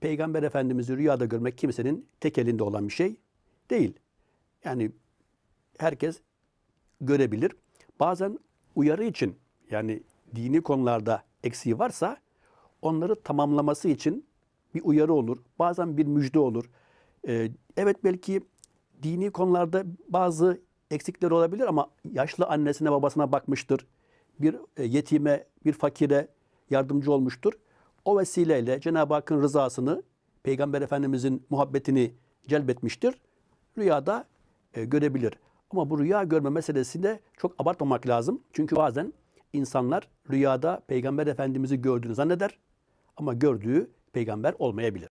Peygamber Efendimiz'i rüyada görmek kimsenin tek elinde olan bir şey değil. Yani herkes görebilir. Bazen uyarı için yani dini konularda eksiği varsa onları tamamlaması için bir uyarı olur. Bazen bir müjde olur. Ee, evet belki dini konularda bazı eksikler olabilir ama yaşlı annesine babasına bakmıştır. Bir e, yetime, bir fakire yardımcı olmuştur. O vesileyle Cenab-ı Hakk'ın rızasını, Peygamber Efendimizin muhabbetini celbetmiştir. Rüyada e, görebilir. Ama bu rüya görme meselesinde çok abartmamak lazım. Çünkü bazen insanlar rüyada Peygamber Efendimiz'i gördüğünü zanneder ama gördüğü peygamber olmayabilir.